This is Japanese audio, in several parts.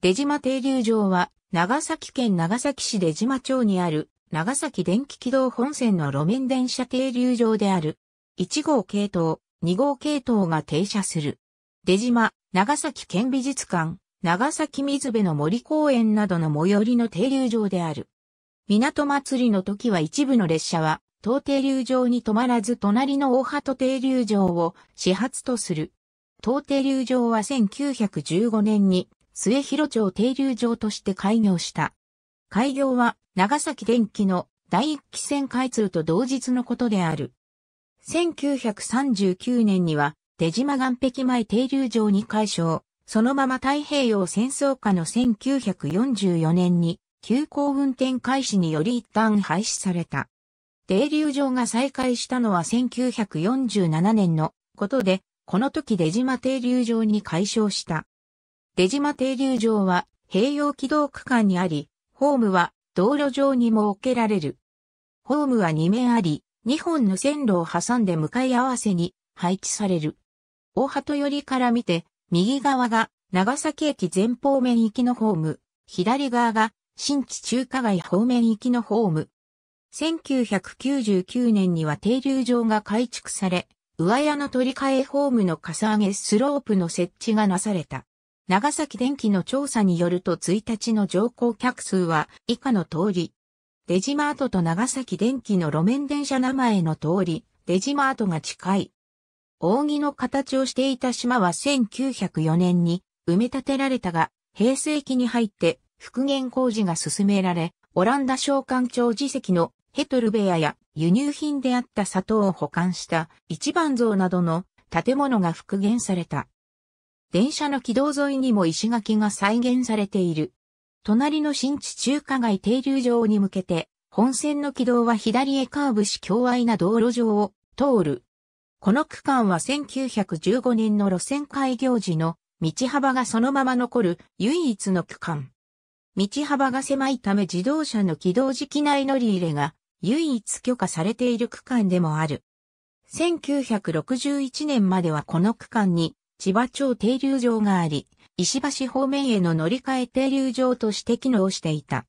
出島停留場は、長崎県長崎市出島町にある、長崎電気軌道本線の路面電車停留場である。1号系統、2号系統が停車する。出島、長崎県美術館、長崎水辺の森公園などの最寄りの停留場である。港祭りの時は一部の列車は、当停留場に止まらず隣の大鳩停留場を始発とする。当停留場は1915年に末広町停留場として開業した。開業は長崎電機の第一期線開通と同日のことである。1939年には出島岸壁前停留場に解消、そのまま太平洋戦争下の1944年に急行運転開始により一旦廃止された。停留場が再開したのは1947年のことで、この時出島停留場に解消した。出島停留場は併用軌道区間にあり、ホームは道路上に設けられる。ホームは2面あり、2本の線路を挟んで向かい合わせに配置される。大鳩寄りから見て、右側が長崎駅前方面行きのホーム、左側が新地中華街方面行きのホーム。1999年には停留場が改築され、上屋の取り替えホームのかさ上げスロープの設置がなされた。長崎電機の調査によると1日の乗降客数は以下の通り。デジマートと長崎電機の路面電車名前の通り、デジマートが近い。扇の形をしていた島は1904年に埋め立てられたが、平成期に入って復元工事が進められ、オランダ商館長自席のヘトルベアや輸入品であった砂糖を保管した一番像などの建物が復元された。電車の軌道沿いにも石垣が再現されている。隣の新地中華街停留場に向けて、本線の軌道は左へカーブし狭隘な道路上を通る。この区間は1915年の路線開業時の道幅がそのまま残る唯一の区間。道幅が狭いため自動車の軌道時期内乗り入れが唯一許可されている区間でもある。1961年まではこの区間に千葉町停留場があり、石橋方面への乗り換え停留場として機能していた。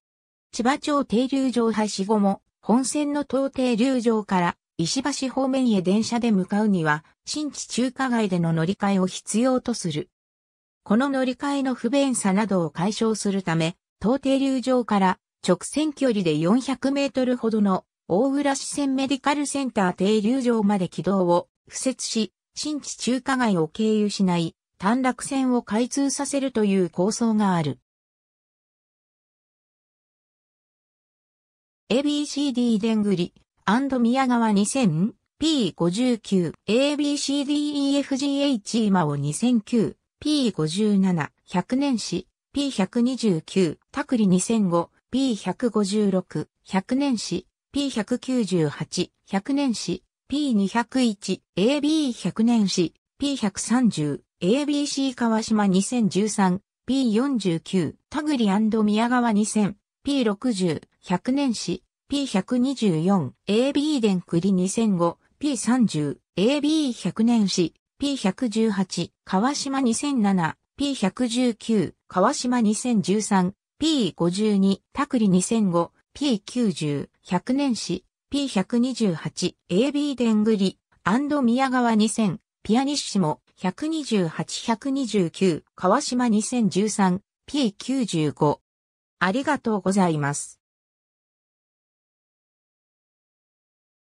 千葉町停留場廃止後も、本線の東停留場から石橋方面へ電車で向かうには、新地中華街での乗り換えを必要とする。この乗り換えの不便さなどを解消するため、東停留場から直線距離で400メートルほどの大浦支線メディカルセンター停留場まで軌道を敷設し、新地中華街を経由しない短絡線を開通させるという構想がある。ABCD でんぐり宮川 2000? P59、ABCDEFGH 今を2009、P57、100年史、P129、タクリ2005、P156、100年史、P198、100年史、P201、AB100 年史、P130、ABC 川島2013、P49、タグリ宮川2000、P60、100年史、P124、AB 電栗2005、P30、AB100 年史、P118、川島2007、P119、川島2013、P52、タクリ2005、P90、100年史、P128、AB でんぐり宮川2000、ピアニッシモ、128、129、川島2013、P95。ありがとうございます。